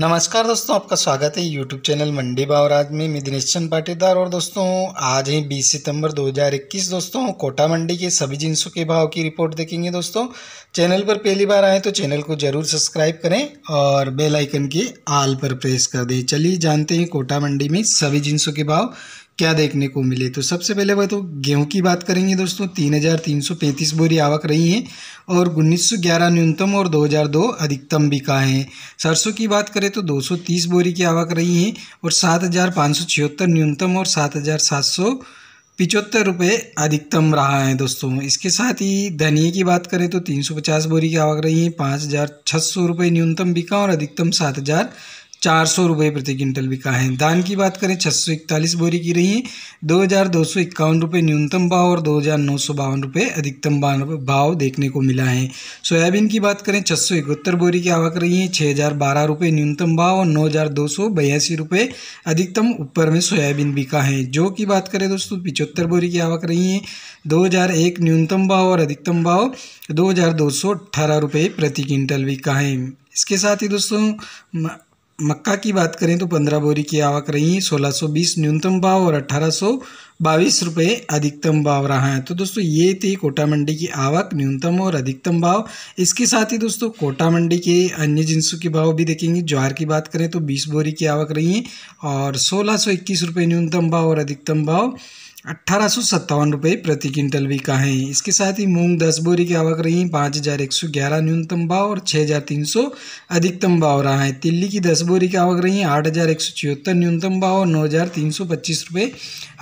नमस्कार दोस्तों आपका स्वागत है यूट्यूब चैनल मंडी बावराज में मैं दिनेश चंद पाटीदार और दोस्तों आज ही 20 सितंबर 2021 दोस्तों कोटा मंडी के सभी जिनसों के भाव की रिपोर्ट देखेंगे दोस्तों चैनल पर पहली बार आए तो चैनल को ज़रूर सब्सक्राइब करें और बेल आइकन के आल पर प्रेस कर दें चलिए जानते हैं कोटा मंडी में सभी जिनसों के भाव क्या देखने को मिले तो सबसे पहले वह तो गेहूं की बात करेंगे दोस्तों तीन हज़ार तीन सौ पैंतीस बोरी आवक रही है और उन्नीस सौ ग्यारह न्यूनतम और दो हज़ार दो अधिकतम बिका है सरसों की बात करें तो दो सौ तीस बोरी की आवक रही है और सात हज़ार पाँच सौ छिहत्तर न्यूनतम और सात हज़ार सात सौ पिचहत्तर रुपये अधिकतम रहा है दोस्तों इसके साथ ही धनिए की बात करें तो 350 बोरी की आवक रही है पाँच हज़ार छः सौ रुपये न्यूनतम बिका और अधिकतम सात हज़ार चार सौ रुपये प्रति क्विंटल बिका है धान की बात करें छः सौ इकतालीस बोरी की रही है दो हज़ार दो सौ इक्यावन रुपये न्यूनतम भाव और दो हज़ार नौ सौ बावन रुपये अधिकतम भाव देखने को मिला है सोयाबीन की बात करें छः सौ इकहत्तर बोरी की आवक रही है छः हज़ार बारह रुपये न्यूनतम भाव और नौ हज़ार दो सौ बयासी रुपये अधिकतम ऊपर में सोयाबीन बिका है जो की बात करें दोस्तों पिचहत्तर बोरी की आवक रही है दो हज़ार एक न्यूनतम भाव और अधिकतम भाव दो हज़ार दो सौ अट्ठारह रुपये प्रति क्विंटल बिका है इसके साथ ही दोस्तों मक्का की बात करें तो पंद्रह बोरी की आवक रही सोलह सौ बीस न्यूनतम भाव और अठारह सौ बाईस रुपये अधिकतम भाव रहा है तो दोस्तों ये थी कोटा मंडी की आवक न्यूनतम और अधिकतम भाव इसके साथ ही दोस्तों कोटा मंडी के अन्य जिनसों के भाव भी देखेंगे ज्वार की बात करें तो बीस बोरी की आवक रही है और सोलह सौ इक्कीस रुपये न्यूनतम भाव और अधिकतम भाव अट्ठारह सौ सत्तावन रुपये प्रति क्विंटल भी का है इसके साथ ही मूंग दस बोरी की आवक रही पाँच हज़ार एक सौ ग्यारह न्यूनतम भाव और छः हज़ार तीन सौ अधिकतम भाव रहा है तिल्ली की दस बोरी की आवक रही आठ हज़ार एक सौ छिहत्तर न्यूनतम भाव और नौ हज़ार तीन सौ पच्चीस रुपये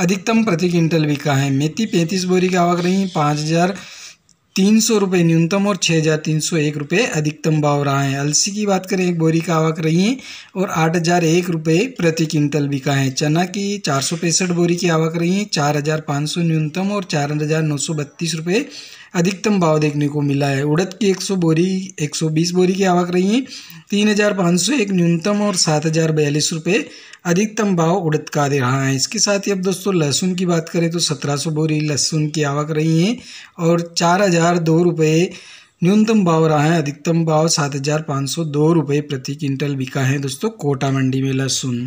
अधिकतम प्रति क्विंटल बिका है मेथी पैंतीस बोरी की आवक रही पाँच हज़ार तीन सौ रुपये न्यूनतम और छः हज़ार तीन सौ एक रुपये अधिकतम भाव रहा है अलसी की बात करें एक बोरी का आवक रही है और आठ हज़ार एक रुपये प्रति क्विंटल बिका है चना की चार सौ पैंसठ बोरी की आवक रही है चार हज़ार पाँच सौ न्यूनतम और चार हज़ार नौ सौ बत्तीस रुपये अधिकतम भाव देखने को मिला है उड़द की एक सौ बोरी एक सौ बीस बोरी की आवक रही है तीन हज़ार पाँच सौ एक न्यूनतम और सात हज़ार बयालीस रुपये अधिकतम भाव उड़तका का दे रहा है इसके साथ ही अब दोस्तों लहसुन की बात करें तो सत्रह सौ बोरी लहसुन की आवक रही है और चार हज़ार दो रुपये न्यूनतम भाव रहा है अधिकतम भाव सात हज़ार पाँच सौ दो रुपये प्रति क्विंटल बिका है दोस्तों कोटा मंडी में लहसुन